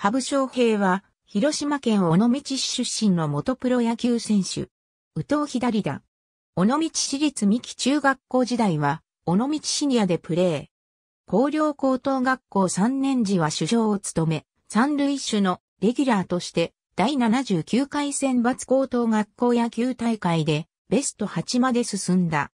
羽生昌平は、広島県尾道市出身の元プロ野球選手。宇藤左だ。尾道市立三木中学校時代は、尾道シニアでプレー。高陵高等学校3年時は主将を務め、三塁手のレギュラーとして、第79回選抜高等学校野球大会で、ベスト8まで進んだ。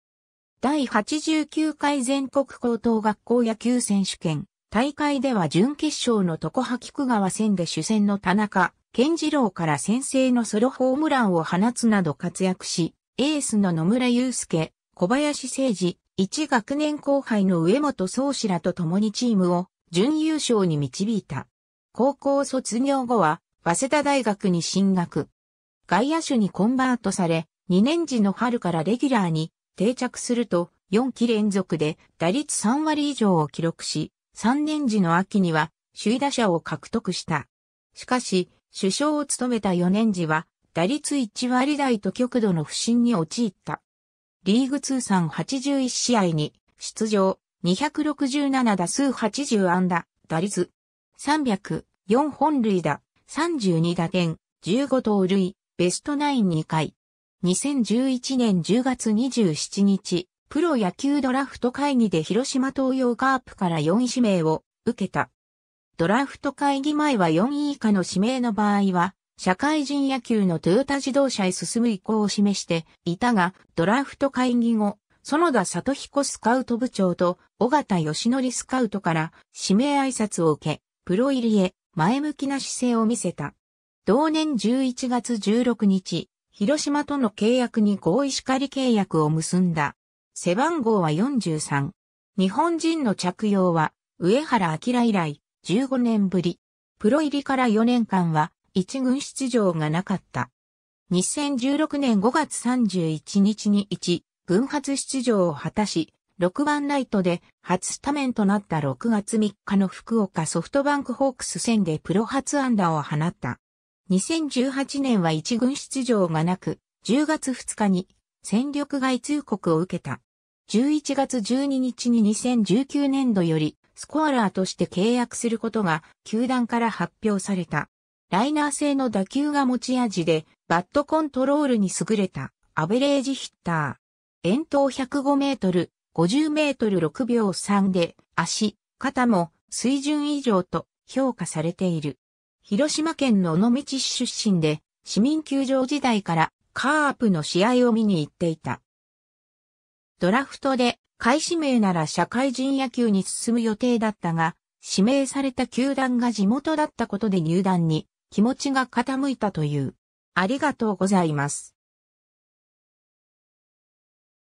第89回全国高等学校野球選手権、大会では準決勝の常波菊川戦で主戦の田中、健次郎から先制のソロホームランを放つなど活躍し、エースの野村祐介、小林誠二、一学年後輩の上本宗志らと共にチームを準優勝に導いた。高校卒業後は、早稲田大学に進学。外野手にコンバートされ、2年時の春からレギュラーに定着すると、4期連続で打率3割以上を記録し、3年時の秋には首位打者を獲得した。しかし、首相を務めた4年時は、打率1割台と極度の不振に陥った。リーグ通算81試合に出場、267打数80安打、打率304本塁打、32打点、15盗塁、ベストナイン2回。2011年10月27日、プロ野球ドラフト会議で広島東洋カープから4位指名を受けた。ドラフト会議前は4位以下の指名の場合は、社会人野球のトヨタ自動車へ進む意向を示していたが、ドラフト会議後、園田里彦スカウト部長と尾形義則スカウトから指名挨拶を受け、プロ入りへ前向きな姿勢を見せた。同年11月16日、広島との契約に合意しかり契約を結んだ。背番号は43。日本人の着用は、上原明以来、15年ぶり。プロ入りから4年間は、一軍出場がなかった。2016年5月31日に1、軍発出場を果たし、6番ライトで初スタメンとなった6月3日の福岡ソフトバンクホークス戦でプロ初安打を放った。2018年は1軍出場がなく、10月2日に戦力外通告を受けた。11月12日に2019年度よりスコアラーとして契約することが球団から発表された。ライナー性の打球が持ち味でバットコントロールに優れたアベレージヒッター。遠投105メートル、50メートル6秒3で足、肩も水準以上と評価されている。広島県の野道市出身で市民球場時代からカープの試合を見に行っていた。ドラフトで、開始名なら社会人野球に進む予定だったが、指名された球団が地元だったことで入団に気持ちが傾いたという。ありがとうございます。